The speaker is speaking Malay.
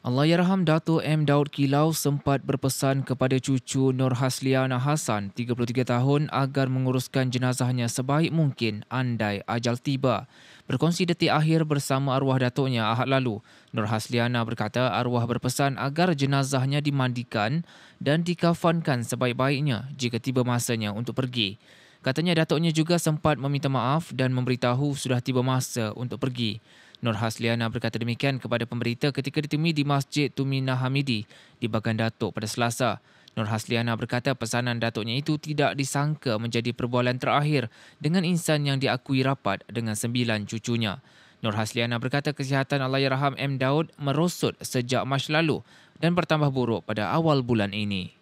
Allahyarham Dato M. Daud Kilau sempat berpesan kepada cucu Nur Hasliana Hasan, 33 tahun, agar menguruskan jenazahnya sebaik mungkin andai ajal tiba. Berkongsi detik akhir bersama arwah datuknya Ahad lalu, Nur Hasliana berkata arwah berpesan agar jenazahnya dimandikan dan dikafankan sebaik-baiknya jika tiba masanya untuk pergi. Katanya datuknya juga sempat meminta maaf dan memberitahu sudah tiba masa untuk pergi. Nur Hasliana berkata demikian kepada pemberita ketika ditemui di Masjid Tumina Hamidi di Bagan Datuk pada Selasa. Nur Hasliana berkata pesanan datuknya itu tidak disangka menjadi perbualan terakhir dengan insan yang diakui rapat dengan sembilan cucunya. Nur Hasliana berkata kesihatan Allahyarham M. Daud merosot sejak Mac lalu dan bertambah buruk pada awal bulan ini.